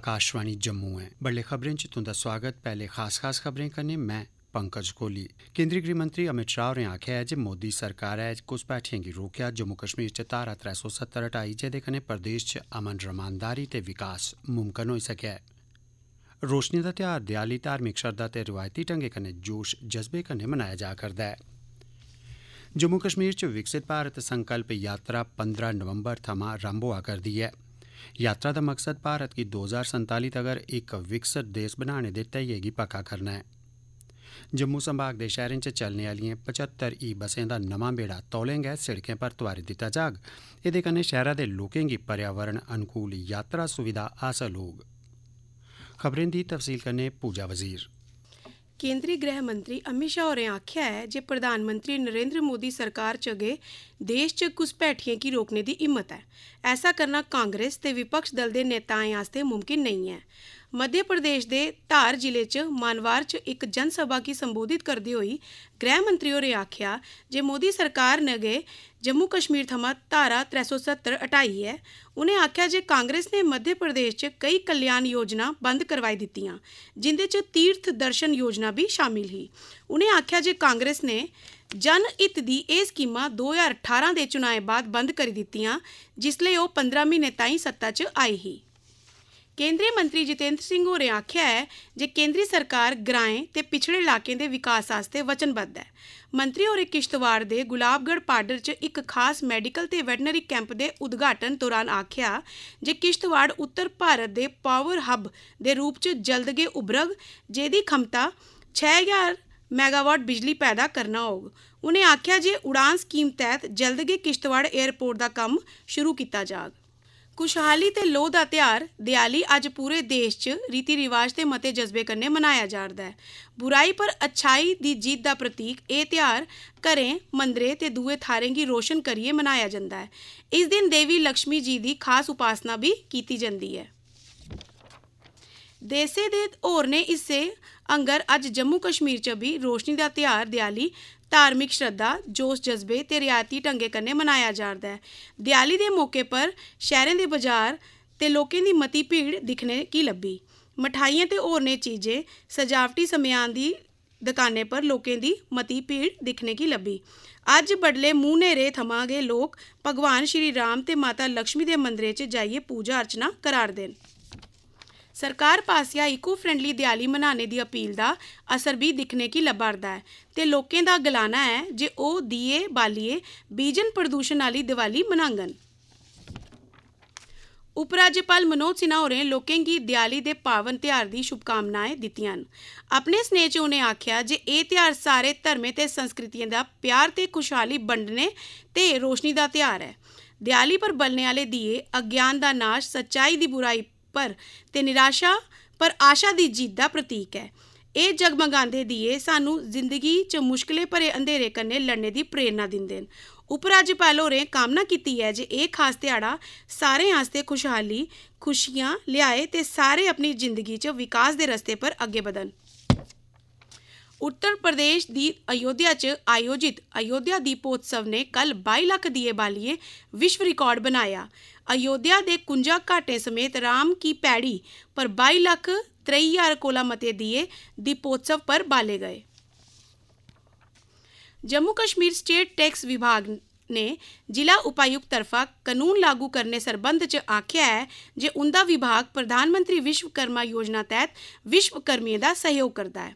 आकाशवाणी जम्मू ऐ बडलै खबरें च तुंदा सोआगत पैहले खास खास खबरें कन्नै मैं पंकज कोहली केंद्रीय गृह मंत्री अमित शाह होरें आखेआ ऐ जे मोदी सरकारै घुसपैठिएं गी रोकेआ जम्मू कश्मीर च धारा त्रै सौ सत्तर हटाई जेह्दे कन्नै प्रदेश च अमन रमानदारी ते विकास मुमकन होई सकै रोशनी दा ध्यार देआली धार्मिक श्रद्धा ते रिवायती ढंग्गै कन्नै जोश जज्बे कन्नै मनाया जा करदा ऐ जम्मू कश्मीर च विकसित भारत संकल्प यात्रा पंदरां नवंबर थमां रम्भ होआ करदी ऐ यात्रा दा मकसद भारत गी दो हजार संताली तगर इक विकसित देस बनाने दे ध्येइयै गी पक्का करना ऐ जम्मू संभाग दे शैहरें च चलने आलिएं पचहत्तर ई बसें दा नमां बेड़ा तौले गै सिड़कें पर तोआरी दित्ता जाग एह्दे कन्नै शैहरा दे लोकें गी पर्यावरण अनुकूल यात्रा सुविधा हासल होग ਕੇਂਦਰੀ ਗ੍ਰਹਿ ਮੰਤਰੀ ਅਮਿਤ ਸ਼ਾਹ ਹੋਰੇ ਆਖਿਆ ਹੈ ਜੇ ਪ੍ਰਧਾਨ ਮੰਤਰੀ ਨਰਿੰਦਰ ਮੋਦੀ ਸਰਕਾਰ ਚ ਅਗੇ ਦੇਸ਼ ਚ ਕੁਸ ਪੈਠੀਆਂ ਕੀ ਰੋਕਨੇ ਦੀ ਹਿੰਮਤ ਹੈ ਐਸਾ ਕਰਨਾ ਕਾਂਗਰਸ ਤੇ ਵਿਪਕਸ਼ ਦਲ ਦੇ ਨੇਤਾਵਾਂ ਆਸਤੇ ਮੁਮਕਿਨ ਨਹੀਂ ਹੈ मध्य प्रदेश के धार जिले च मानवार च एक जनसभा की संबोधित करते हुए गृहमंत्री और आख्या जे मोदी सरकार ने गए जम्मू कश्मीर थमां धारा त्रै सौ सत्तर हटाई है उन्हें आख्या जे कांग्रेस ने मध्य प्रदेश च कई कल्याण योजना बंद करवाई दतिया जिंद तीर्थ दर्शन योजना भी शामिल ही उन्हें आख्या जे कांग्रेस ने जनहित की यह स्कीम दो हज़ार अठारह के चुनाव बाद बंद कर दतिया जिसल वह पंद्रह महीने तई सत्ता च आई ही ਕੇਂਦਰੀ ਮੰਤਰੀ ਜਿਤੇਂਦਰ ਸਿੰਘ ਹੋਰੇ ਆਖਿਆ ਹੈ ਜੇ ਕੇਂਦਰੀ ਸਰਕਾਰ ਗ੍ਰਾਏ ਤੇ ਪਿਛੜੇ ਇਲਾਕੇ ਦੇ ਵਿਕਾਸ ਵਾਸਤੇ ਵਚਨਬੱਧ ਹੈ ਮੰਤਰੀ ਹੋਰੇ ਕਿਸ਼ਤਵਾਰ ਦੇ ਗੁਲਾਬਗੜ੍ਹ ਪਾਰਡਰ 'ਚ ਇੱਕ ਖਾਸ ਮੈਡੀਕਲ ਤੇ ਵੈਟਰਨਰੀ ਕੈਂਪ ਦੇ ਉਦਘਾਟਨ ਦੌਰਾਨ ਆਖਿਆ ਜੇ ਕਿਸ਼ਤਵਾਰ ਉੱਤਰ ਭਾਰਤ ਦੇ ਪਾਵਰ ਹੱਬ ਦੇ ਰੂਪ 'ਚ ਜਲਦਗੇ ਉਭਰਗ ਜਿਹਦੀ ਖਮਤਾ 6000 ਮੈਗਾਵਾਟ ਬਿਜਲੀ ਪੈਦਾ ਕਰਨਾ ਹੋਗ ਉਹਨੇ ਆਖਿਆ ਜੇ ਉਡਾਨ ਸਕੀਮ ਤਹਿਤ ਜਲਦਗੇ ਕਿਸ਼ਤਵਾਰ 에ਅਰਪੋਰਟ ਦਾ ਕੰਮ ਸ਼ੁਰੂ ਕੀਤਾ ਜਾਗ ਖੁਸ਼ਹਾਲੀ ਤੇ ਲੋਹ ਦਾ ਤਿਹਾਰ ਦਿਵਾਲੀ ਅੱਜ ਪੂਰੇ ਦੇਸ਼ 'ਚ ਰੀਤੀ ਰਿਵਾਜ ਤੇ ਮਤੇ ਜਜ਼ਬੇ ਕੰਨੇ ਮਨਾਇਆ ਜਾਂਦਾ ਹੈ ਬੁਰਾਈ ਪਰ ਅਛਾਈ ਦੀ ਜਿੱਤ ਦਾ ਪ੍ਰਤੀਕ ਇਹ ਤਿਹਾਰ ਘਰੇ ਮੰਦਰੇ ਤੇ ਦੂਏ ਥਾਰੇ ਦੀ ਰੋਸ਼ਨ ਕਰੀਏ ਮਨਾਇਆ ਜਾਂਦਾ ਹੈ ਇਸ ਦਿਨ ਦੇਵੀ ਲక్ష్ਮੀ ਜੀ ਦੀ ਖਾਸ ਉਪਾਸਨਾ ਵੀ ਕੀਤੀ ਜਾਂਦੀ ਹੈ ਦੇਸੇ ਦੇ ਹੋਰ ਨੇ ਇਸੇ ਅੰਗਰ ਅੱਜ ਜੰਮੂ ਕਸ਼ਮੀਰ 'ਚ ਵੀ ਰੋਸ਼ਨੀ ਦਾ ਤਿਹਾਰ ਦਿਵਾਲੀ ਧਾਰਮਿਕ ਸ਼ਰਧਾ ਜੋਸ਼ ਜਜ਼ਬੇ ਤੇ ਰਿਆਤੀ ਢੰਗੇ ਕੰਨੇ ਮਨਾਇਆ ਜਾਂਦਾ ਹੈ ਦਿਵਾਲੀ ਦੇ ਮੌਕੇ ਪਰ ਸ਼ਹਿਰਾਂ ਦੇ ਬਾਜ਼ਾਰ ਤੇ ਲੋਕਾਂ ਦੀ ਮਤੀ ਭੀੜ ਦਿਖਣੇ ਕੀ ਲੱਭੀ ਮਠਾਈਆਂ ਤੇ ਹੋਰ ਨੇ ਚੀਜ਼ੇ ਸਜਾਵਟੀ ਸਮਿਆਂ ਦੀ ਦੁਕਾਨੇ ਪਰ ਲੋਕਾਂ ਦੀ ਮਤੀ ਭੀੜ ਦਿਖਣੇ ਕੀ ਲੱਭੀ ਅੱਜ ਬੜਲੇ ਮੂੰਹ ਰੇ ਥਮਾਗੇ ਲੋਕ ਭਗਵਾਨ ਸ਼੍ਰੀ ਰਾਮ ਤੇ ਮਾਤਾ ਲక్ష్ਮੀ ਦੇ ਮੰਦਰੇ 'ਚ ਜਾਈਏ ਪੂਜਾ ਅਰਚਨਾ ਕਰਾਰ ਦੇਣ ਸਰਕਾਰ ਪਾਸਿਆ ਇਕੋ ਫ੍ਰੈਂਡਲੀ ਦਿਵਾਲੀ ਮਨਾਣੇ ਦੀ ਅਪੀਲ ਦਾ ਅਸਰ ਵੀ ਦਿਖਨੇ ਕੀ ਲੱਭਰਦਾ ਹੈ ਤੇ ਲੋਕਾਂ ਦਾ ਗਲਾਨਾ ਹੈ ਜੇ ਉਹ ਦੀਏ ਬਾਲੀਏ ਬੀਜਨ ਪ੍ਰਦੂਸ਼ਣ ਵਾਲੀ ਦਿਵਾਲੀ ਮਨਾਂਗਨ ਉਪ ਰਾਜਪਾਲ ਮਨੋਜ ਸਿਨਹਾ ਹੋਰੇ ਲੋਕਾਂ ਦੀ ਦਿਵਾਲੀ ਦੇ ਪਾਵਨ ਤਿਹਾਰ ਦੀ ਸ਼ੁਭਕਾਮਨਾਵਾਂ ਦਿੱਤੀਆਂ ਹਨ ਆਪਣੇ ਸਨੇਹ 'ਚ ਉਹਨੇ ਆਖਿਆ ਜੇ ਇਹ ਤਿਹਾਰ ਸਾਰੇ ਧਰਮੇ ਤੇ ਸੰਸਕ੍ਰਿਤੀਆਂ ਦਾ ਪਿਆਰ ਤੇ ਖੁਸ਼ਹਾਲੀ ਵੰਡਨੇ ਤੇ ਰੋਸ਼ਨੀ ਦਾ ਤਿਹਾਰ ਹੈ ਦਿਵਾਲੀ ਪਰ ਬਲਨੇ ਵਾਲੇ ਦੀਏ ਅਗਿਆਨ ਦਾ ਨਾਸ਼ ਸੱਚਾਈ ਦੀ ਬੁਰਾਈ ਪਰ ਤੇ ਨਿਰਾਸ਼ਾ ਪਰ ਆਸ਼ਾ ਦੀ ਜਿੱਤ ਦਾ ਪ੍ਰਤੀਕ ਹੈ ਇਹ ਜਗਮਗਾਂਦੇ ਦੀਏ ਸਾਨੂੰ ਜ਼ਿੰਦਗੀ 'ਚ ਮੁਸ਼ਕਲੇ ਭਰੇ ਅੰਧੇਰੇ ਕੰਨੇ ਲੜਨੇ ਦੀ ਪ੍ਰੇਰਣਾ ਦਿੰਦੇ ਨੇ ਉਪਰਾਜਪਾਲ ਹੋਰੇ ਕਾਮਨਾ ਕੀਤੀ ਹੈ ਜੇ ਇਹ ਖਾਸ ਦਿਹਾੜਾ ਸਾਰੇ ਆਸਤੇ ਖੁਸ਼ਹਾਲੀ ਖੁਸ਼ੀਆਂ ਲਿਆਏ ਤੇ ਸਾਰੇ ਆਪਣੀ ਜ਼ਿੰਦਗੀ 'ਚ ਵਿਕਾਸ ਦੇ ਰਸਤੇ ਪਰ ਅੱਗੇ ਵਧਣ ਉੱਤਰ ਪ੍ਰਦੇਸ਼ ਦੀ ਅਯੋਧਿਆ 'ਚ ਆਯੋਜਿਤ ਅਯੋਧਿਆ ਦੀਪੋਤਸਵ ਨੇ ਕੱਲ 22 ਲੱਖ ਦੀਏ ਬਾਲੀਏ ਵਿਸ਼ਵ ਰਿਕਾਰਡ ਬਣਾਇਆ ਅਯੋਧਿਆ ਦੇ ਕੁੰਜਾ ਘਾਟੇ ਸਮੇਤ ਰਾਮ ਕੀ ਪੈੜੀ ਪਰ 22 ਲੱਖ 3000 ਕੋਲਾ ਮਤੇ ਦੀਏ ਦੀਪੋਤਸਵ ਪਰ ਬਾਲੇ ਗਏ ਜੰਮੂ ਕਸ਼ਮੀਰ ਸਟੇਟ ਟੈਕਸ ਵਿਭਾਗ ਨੇ ਜ਼ਿਲ੍ਹਾ ਉਪਾਯੁਕਤ ਤਰਫਾ ਕਾਨੂੰਨ ਲਾਗੂ ਕਰਨੇ ਸਰਬੰਧ ਚ ਆਖਿਆ ਹੈ ਜੇ ਉਹਦਾ ਵਿਭਾਗ ਪ੍ਰਧਾਨ ਮੰਤਰੀ ਵਿਸ਼ਵਕਰਮਾ ਯੋਜਨਾ ਤਹਿਤ ਵਿਸ਼ਵਕਰਮੀਆਂ ਦਾ ਸਹਿਯੋਗ ਕਰਦਾ ਹੈ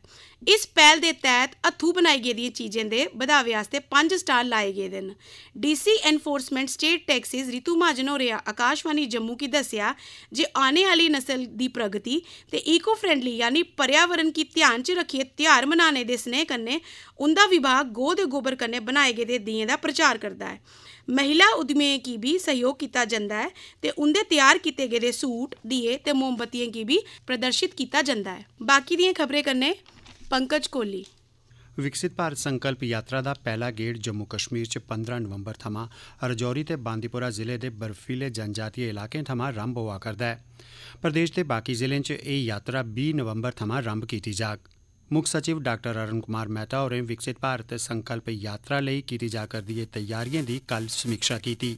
ਇਸ ਪਹਿਲ ਦੇ ਤਹਿਤ ਅਥੂ ਬਣਾਈ ਗਈ ਦੀਆਂ ਚੀਜ਼ਾਂ ਦੇ ਵਧਾਵੇ ਵਾਸਤੇ 5 ਸਟਾਰ ਲਾਏ ਗਏ ਦਿਨ DC enforcement state taxes Ritu Mahajan ਹੋ ਆਕਾਸ਼ਵਾਨੀ ਜੰਮੂ ਕੀ ਦੱਸਿਆ ਜੇ ਆਨੇ ਵਾਲੀ ਨਸਲ ਦੀ ਪ੍ਰਗਤੀ ਤੇ ਈਕੋ ਫ੍ਰੈਂਡਲੀ ਯਾਨੀ ਪਰਿਆਵਰਣ ਕੀ ਧਿਆਨ ਚ ਰੱਖੀਏ ਤਿਹਾਰ ਮਨਾਣੇ ਦੇ ਸਨੇਹ ਕੰਨੇ ਉਹਦਾ ਵਿਭਾਗ ਗੋਹ ਦੇ ਗੋਬਰ ਕੰਨੇ ਬਣਾਏ ਗਏ ਦੇ ਦੀਆਂ ਦਾ ਪ੍ਰਚਾਰ ਕਰਦਾ ਹੈ ਮਹਿਲਾ ਉਦਮੀਏ ਕੀ ਵੀ ਸਹਿਯੋਗ ਕੀਤਾ ਜਾਂਦਾ ਹੈ ਤੇ ਉਹਦੇ ਤਿਆਰ ਕੀਤੇ ਗਏ ਸੂਟ ਦੀਏ ਤੇ ਮੋਮਬਤੀਆਂ ਕੀ ਵੀ ਪ੍ਰਦਰਸ਼ਿਤ ਕੀਤਾ ਜਾਂਦਾ ਹੈ ਬਾਕੀ ਦੀਆਂ ਖਬਰੇ ਕਰਨੇ ਪੰਕਜ ਕੋਲੀ ਵਿਕਸਿਤ ਭਾਰਤ ਸੰਕਲਪ ਯਾਤਰਾ ਦਾ ਪਹਿਲਾ ਗੇੜ ਜੰਮੂ ਕਸ਼ਮੀਰ ਚ 15 ਨਵੰਬਰ ਥਮਾ ਰਜੌਰੀ ਤੇ ਬਾਂਦੀਪੁਰਾ ਜ਼ਿਲ੍ਹੇ ਦੇ ਬਰਫੀਲੇ ਜਨਜਾਤੀ ਇਲਾਕੇ ਥਮਾ ਰੰਭ ਹੋਆ ਕਰਦਾ ਹੈ ਪ੍ਰਦੇਸ਼ ਦੇ ਬਾਕੀ ਜ਼ਿਲ੍ਹੇ ਚ ਇਹ ਯਾਤਰਾ 20 ਨਵੰਬਰ ਥਮਾ ਰੰਭ ਕੀਤੀ ਜਾਗ ਮੁੱਖ ਸਚਿਵ ਡਾਕਟਰ ਅਰਨ ਕੁਮਾਰ ਮਹਿਤਾ ਹੋਰੇ ਵਿਕਸਿਤ ਭਾਰਤ ਸੰਕਲਪ ਯਾਤਰਾ ਲਈ ਕੀਤੀ ਜਾ ਕਰਦੀ ਹੈ ਤਿਆਰੀਆਂ ਦੀ ਕੱਲ ਸਮੀਖਿਆ ਕੀਤੀ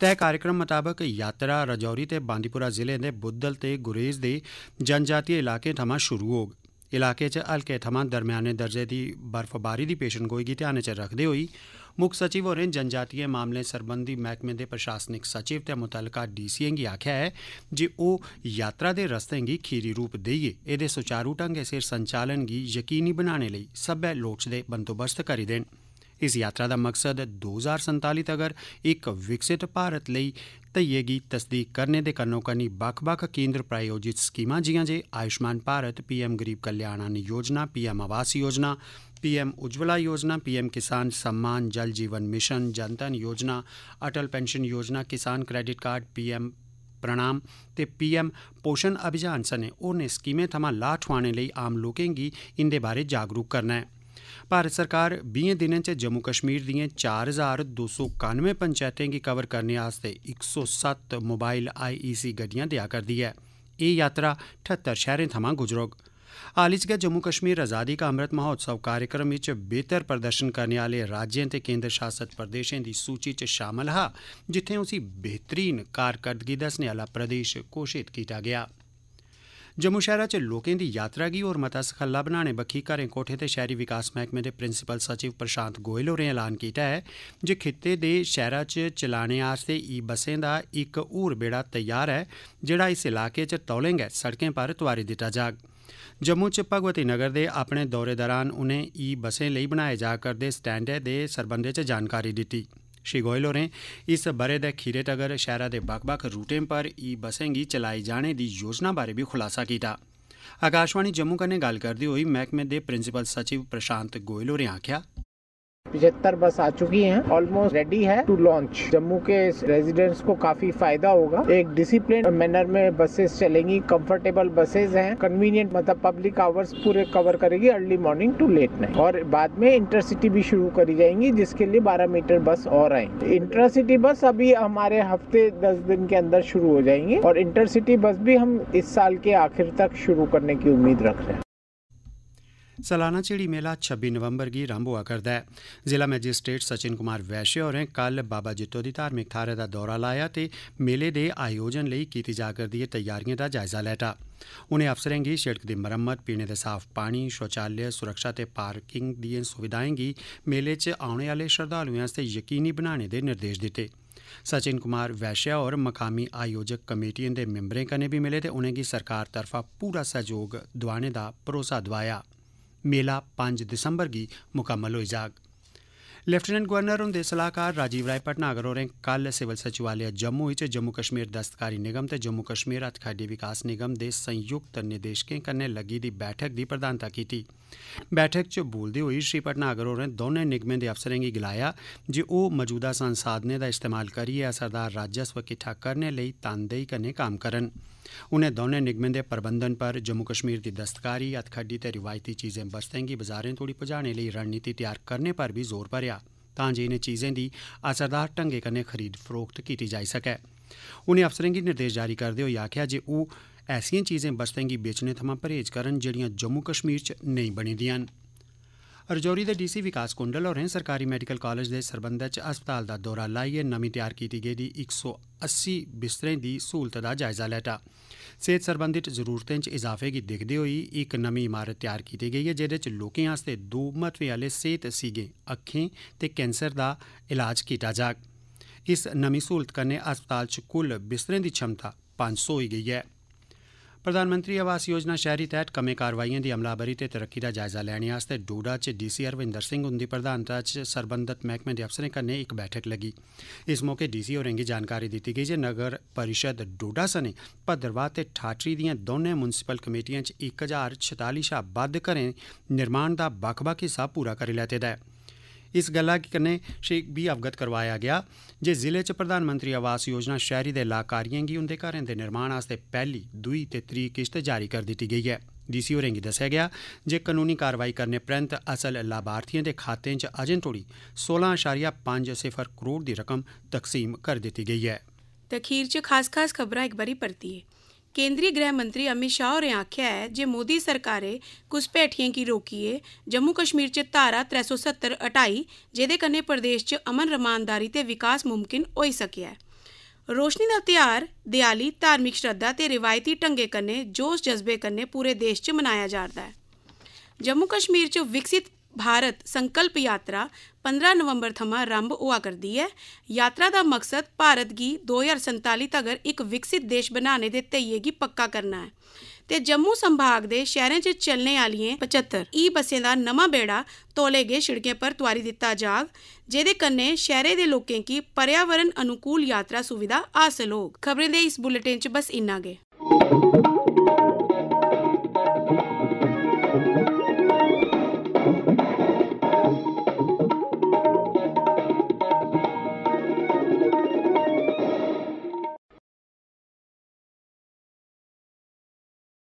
ਤੈ ਕਾਰਜਕ੍ਰਮ ਮੁਤਾਬਕ ਯਾਤਰਾ ਰਜੌਰੀ ਤੇ ਬਾਂਦੀਪੁਰਾ ਜ਼ਿਲ੍ਹੇ ਦੇ ਬੁੱਦਲ ਤੇ ਗੁਰੇਜ਼ ਦੇ ਜਨਜਾਤੀ ਇਲਾਕੇ ਥਮਾ ਸ਼ੁਰੂ ਹੋਗ इलाके च हल्के थमां दरम्याने दर्जे दी बर्फबारी दी पेशनगोई गी ध्यानै च रखदे होई मुक्ख सचिव होरें जनजातीय मामलें सरबंधी मैह्कमे दे प्रशासनिक सचिव ते मुतलका डीसीएं गी आखेआ ऐ जे ओह् यात्रा दे रस्तें गी खीरी रूप देइयै एह्दे सुचारू ढंगै सिर संचालन गी यकीनी बनाने लेई सब्बै लोड़चदे बंदोबस्त करी देन इस यात्रा दा मकसद दो हजार संताली तगर इक विकसित भारत लेई धइयै की तस्दीक करने के कन्नो कन्नी बक्ख बक्ख केन्द्र प्रायोजित स्कीमां जिआं जे आयुष्मान भारत पीएम गरीब कल्याण अन्न योजना पीएम आवास योजना पीएम उज्ज्वला योजना पीएम किसान सम्मान जल जीवन मिशन जनधन योजना अटल पेंशन योजना किसान क्रेडिट कार्ड पीएम प्रणाम ते पीएम पोषण अभियान सने होरनें स्कीमें थमां लाह् ठोआने लेई आम लोकें गी इंदे बारै जागरूक करना है ਭਾਰਤ ਸਰਕਾਰ 20 ਦਿਨਾਂ 'ਚ ਜੰਮੂ ਕਸ਼ਮੀਰ ਦੀਆਂ 4291 ਪੰਚਾਇਤਾਂ ਕੀ ਕਵਰ ਕਰਨ ਵਾਸਤੇ 107 ਮੋਬਾਈਲ ਆਈਈਸੀ ਗੱਡੀਆਂ ਦਿਆ ਕਰਦੀ ਹੈ ਇਹ ਯਾਤਰਾ 78 ਸ਼ਹਿਰਾਂ ਥਮਾਂ ਗੁਜਰੋਗ ਹਾਲੀ 'ਚ ਜੰਮੂ ਕਸ਼ਮੀਰ ਆਜ਼ਾਦੀ ਦਾ ਅੰਮ੍ਰਿਤ ਮਹੋਤਸਵ ਕਾਰਜਕ੍ਰਮ ਵਿੱਚ ਬਿਹਤਰ ਪ੍ਰਦਰਸ਼ਨ ਕਰਨ ਵਾਲੇ ਰਾਜਾਂ ਤੇ ਕੇਂਦਰ ਸ਼ਾਸਿਤ ਪ੍ਰਦੇਸ਼ਾਂ ਦੀ ਸੂਚੀ 'ਚ ਸ਼ਾਮਲ ਹਾ ਜਿੱਥੇ ਉਸੇ ਬਿਹਤਰੀਨ ਕਾਰਗਰਦਗੀ ਦੱਸਣ ਵਾਲਾ ਪ੍ਰਦੇਸ਼ ਕੋਸ਼ਿਤ ਕੀਤਾ ਗਿਆ ਜੰਮੂ ਸ਼ਹਿਰਾ ਚ ਲੋਕਾਂ ਦੀ ਯਾਤਰਾ ਗਈ ਔਰ ਮਤਾ ਸਖੱਲਾ ਬਣਾਣੇ ਬਖੀ ਕਰੇ ਕੋਠੇ ਤੇ ਸ਼ਹਿਰੀ ਵਿਕਾਸ ਮਹਿਕਮੇ ਦੇ ਪ੍ਰਿੰਸੀਪਲ ਸਚਿਵ ਪ੍ਰਸ਼ਾਂਤ ਗੋਇਲ ਹੋਰੇ ਐਲਾਨ ਕੀਤਾ ਹੈ ਜੇ ਖਿੱਤੇ ਦੇ ਸ਼ਹਿਰਾ ਚ ਚਲਾਣੇ ਆਸਤੇ ਈ ਬੱਸਾਂ ਦਾ ਇੱਕ ਹੋਰ ਬੇੜਾ ਤਿਆਰ ਹੈ ਜਿਹੜਾ ਇਸ ਇਲਾਕੇ ਚ ਤੌਲੇਗਾ ਸੜਕਾਂ ਪਰ ਤਵਾਰੀ ਦਿੱਤਾ ਜਾਗ ਜੰਮੂ ਚ ਭਗਵਤੀ ਨਗਰ ਦੇ ਆਪਣੇ ਦੌਰੇ ਦੌਰਾਨ ਉਹਨੇ ਈ ਬੱਸਾਂ ਲਈ ਬਣਾਏ ਜਾ ਕਰਦੇ ਸਟੈਂਡ ਦੇ ਸਰਬੰਧੇ ਚ ਜਾਣਕਾਰੀ ਦਿੱਤੀ श्री गोयल होरें इस ब'रे दे खीरै तगर शैहरा दे बक्ख बक्ख रूटें पर ई बसें गी चलाई जाने दी योजना बारै बी खुलासा कीता आकाशवाणी जम्मू कन्नै गल्ल करदे होई मैह्कमे दे प्रिंसिपल सचिव प्रशांत गोयल होरें आखेआ पिछहत्तर बस आ चुकी हैं ऑलमोस्ट रेडी है टू लॉन्च जम्मू के रेजिडेंट्स को काफी फायदा होगा एक डिसिप्लिन मैनर में बसेस चलेंगी कंफर्टेबल बसेस हैं कन्वीनियंट मतलब पब्लिक आवर्स पूरे कवर करेगी early morning to late night और बाद में इंटरसिटी भी शुरू करी जाएंगी जिसके लिए बारह मीटर बस और आएंगे इंटरसिटी बस अभी हमारे हफ्ते दस दिन के अंदर शुरू हो जाएंगी और इंटरसिटी बस भी हम इस साल के आखिर तक शुरू करने की उम्मीद रख रहे हैं सालाना झिड़ी मेला 26 नवंबर गी रंभ होआ करदा ऐ जिला मैजिस्ट्रेट सचिन कुमार वैश्य होरें कल बाबा जित्तो दी धार्मिक थाहरै दा दौरा लाया ते मेले दे आयोजन लेई कीती जा करदिएं तैयारिएं दा जायजा लैता उनें अफसरें गी सिड़क दी मरम्मत पीने दे साफ पानी शौचालय सुरक्षा ते पार्किंग दिएं सुविधाएं गी मेले च औने आह्ले श्रद्धालुएं आस्तै यकीनी बनाने दे निर्देश दित्ते सचिन कुमार वैश्य होर मकामी आयोजक कमेटिएं दे मिम्बरें कन्नै बी मिले ते उनेंगी सरकार तरफा पूरा सहयोग दोआने दा भरोसा दोआया मेला पंज दिसम्बर गी मुकम्मल होई जाग लेफ्टिनेंट गवर्नर हुंदे सलाहकार राजीव राय भटनागर होरें कल सिविल सचिवालय जम्मू च जम्मू कश्मीर दस्तकारी निगम ते जम्मू कश्मीर हत्थखड्डी विकास निगम दे संयुक्त निदेशकें कन्नै लग्गी दी बैठक दी प्रधानता कीती बैठक च बोलदे होई श्री भटनागर होरें दौनें निगमें दे अफसरें गी गलाया जे ओह् मजूदा संसाधनें दा इस्तेमाल करियै असरदार राजस्व किट्ठा करने लेई तनदेही कन्नै कम्म करन उनें दौनें निगमें दे प्रबंधन पर जम्मू कश्मीर दी दस्तकारी हत्थखड्डी ते रिवायती चीजें बस्तें गी बजारें तोड़ी पुजाने लेई रणनीति तैयार करने पर बी जोर भरेआ तां जे इनें चीजें दी असरदार ढंगै कन्नै खरीद फरोख्त कीती जाई सकै उनें अफसरें गी निर्देश जारी करदे होई आखेआ जे ओह् ऐसिएं चीजें बस्तें गी बेचने थमां परहेज करन जेहड़ियां जम्मू कश्मीर च नेईं बनी दिआं न ਰਜੌਰੀ ਦੇ ਡੀਸੀ ਵਿਕਾਸ ਕੁੰਡਲ ਹੋਰੇ ਸਰਕਾਰੀ ਮੈਡੀਕਲ ਕਾਲਜ ਦੇ ਸਰਬੰਧਚ ਹਸਪਤਾਲ ਦਾ ਦੌਰਾ ਲਾਇਏ ਨਵੀਂ ਤਿਆਰ ਕੀਤੀ ਗਈ ਦੀ 180 ਬਿਸਤਰੇ ਦੀ ਸਹੂਲਤ ਦਾ ਜਾਇਜ਼ਾ ਲੈਟਾ ਸਿਹਤ ਸਰਬੰਧਿਤ ਜ਼ਰੂਰਤਾਂ 'ਚ ਇਜ਼ਾਫੇ ਕੀ ਦਿਖਦੇ ਹੋਈ ਇੱਕ ਨਵੀਂ ਇਮਾਰਤ ਤਿਆਰ ਕੀਤੀ ਗਈ ਹੈ ਜਿਹਦੇ 'ਚ ਲੋਕਾਂ ਵਾਸਤੇ ਦੋ ਮਹੱਤਵੇ ਵਾਲੇ ਸਿਹਤ ਸੀਗੇ ਅੱਖਾਂ ਤੇ ਕੈਂਸਰ ਦਾ ਇਲਾਜ ਕੀਤਾ ਜਾਗ ਇਸ ਨਵੀਂ ਸਹੂਲਤ ਕਰਨੇ ਹਸਪਤਾਲ 'ਚ ਕੁੱਲ ਬਿਸਤਰੇ ਦੀ ਛਮਤਾ 500 ਹੋ ਗਈ ਹੈ ਪ੍ਰਧਾਨ ਮੰਤਰੀ ਆਵਾਸ ਯੋਜਨਾ ਸ਼ਹਿਰੀ ਤਹਿਤ ਕਮੇ ਕਾਰਵਾਈਆਂ ਦੀ ਅਮਲਾਬਰੀ ਤੇ ਤਰੱਕੀ ਦਾ ਜਾਇਜ਼ਾ ਲੈਣ ਵਾਸਤੇ ਡੋਡਾ ਚ ਡੀਸੀ ਅਰਵਿੰਦਰ ਸਿੰਘ ਹੁੰਦੀ ਪ੍ਰਧਾਨਤਾ ਚ ਸਰਬੰਧਤ ਮਹਿਕਮੇ ਦੇ ਅਫਸਰਾਂ ਕਨੇ ਇੱਕ ਬੈਠਕ ਲਗੀ ਇਸ ਮੌਕੇ ਡੀਸੀ ਹੋਰਾਂ ਨੇ ਜਾਣਕਾਰੀ ਦਿੱਤੀ ਕਿ ਜੇ ਨਗਰ ਪਰਿਸ਼ਦ ਡੋਡਾ ਸਨੇ ਪਦਰਵਾ ਤੇ ਠਾਟਰੀ ਦੀਆਂ ਦੋਨੇ ਮਿਊਨਿਸਪਲ ਕਮੇਟੀਆਂ ਚ 1046 ਸ਼ਾ ਵੱਧ ਕਰੇ ਨਿਰਮਾਣ ਦਾ ਬਖਬਾ ਕੇ ਸਾ ਪੂਰਾ ਕਰ ਲੈਤੇ ਦਾ ਇਸ ਗੱਲਾਂ ਕਨੇ ਸ਼ੇਕ ਵੀ ਅਵਗਤ ਕਰਵਾਇਆ ਗਿਆ ਜੇ ਜ਼ਿਲ੍ਹੇ ਚ ਪ੍ਰਧਾਨ ਮੰਤਰੀ ਆਵਾਸ ਯੋਜਨਾ ਸ਼ਹਿਰੀ ਦੇ ਲਾਕਾਰੀਆਂ ਕੀ ਉਹਦੇ ਘਰਾਂ ਦੇ ਨਿਰਮਾਣ ਵਾਸਤੇ ਪਹਿਲੀ ਦੂਈ ਤੇ ਤ੍ਰੀ ਕਿਸ਼ਤ ਜਾਰੀ ਕਰ ਦਿੱਤੀ ਗਈ ਹੈ ਡੀਸੀ ਹੋਰਾਂ ਗੀ ਦੱਸਿਆ ਗਿਆ ਜੇ ਕਾਨੂੰਨੀ ਕਾਰਵਾਈ ਕਰਨੇ ਪ੍ਰੰਤ ਅਸਲ ਲਾਭਾਰਥੀਆਂ ਦੇ ਖਾਤੇ ਚ ਅਜੇ ਟੋੜੀ 16.50 ਕਰੋੜ ਦੀ ਰਕਮ ਤਕਸੀਮ ਕਰ ਦਿੱਤੀ ਗਈ ਹੈ ਤਖੀਰ ਚ ਖਾਸ ਖਾਸ ਖਬਰਾਂ ਇੱਕ ਬਰੀ ਪਰਤੀ ਹੈ केंद्रीय गृह मंत्री अमित शाह होरें आखेआ ऐ जे मोदी सरकारै घुसपैठियें गी रोकियै जम्मू कश्मीर च धारा त्रै सौ सत्तर हटाई जेह्दे कन्नै प्रदेश च अमन रमानदारी ते विकास मुमकिन होई सकेआ ऐ रोशनी दा ध्यार देआली धार्मिक श्रद्धा ते रिवायती ढंगै कन्नै जोश जज्बे कन्नै पूरे देश च मनाया जा'रदा ऐ जम्मू कश्मीर च विकसित ਭਾਰਤ ਸੰਕਲਪ ਯਾਤਰਾ 15 ਨਵੰਬਰ ਥਮਾਂ ਆਰੰਭ ਹੋਆ ਕਰਦੀ ਹੈ ਯਾਤਰਾ ਦਾ ਮਕਸਦ ਭਾਰਤ ਦੀ 2047 ਤੱਕ ਇੱਕ ਵਿਕਸਿਤ ਦੇਸ਼ ਬਣਾਉਣੇ ਦੇ ਧਈਏ ਗੀ ਪੱਕਾ ਕਰਨਾ ਹੈ ਤੇ ਜੰਮੂ ਸੰਭਾਗ ਦੇ ਸ਼ਹਿਰਾਂ 'ਚ ਚੱਲਣੇ ਵਾਲੀਆਂ 75 ਈ ਬੱਸਾਂ ਦਾ ਨਵਾਂ ਬੇੜਾ ਤੋਲੇਗੇ ਛਿੜਕੇ ਪਰ ਤਵਾਰੀ ਦਿੱਤਾ ਜਾਗ ਜਿਹਦੇ ਕੰਨੇ ਸ਼ਹਿਰੇ ਦੇ ਲੋਕਾਂ ਕੀ ਪਰਿਆਵਰਣ ਅਨੁਕੂਲ ਯਾਤਰਾ ਸੁਵਿਧਾ ਆਸ ਲੋਕ ਖਬਰੇ ਦੇ ਇਸ ਬੁਲੇਟਿਨ 'ਚ ਬਸ ਇੰਨਾ ਗੇ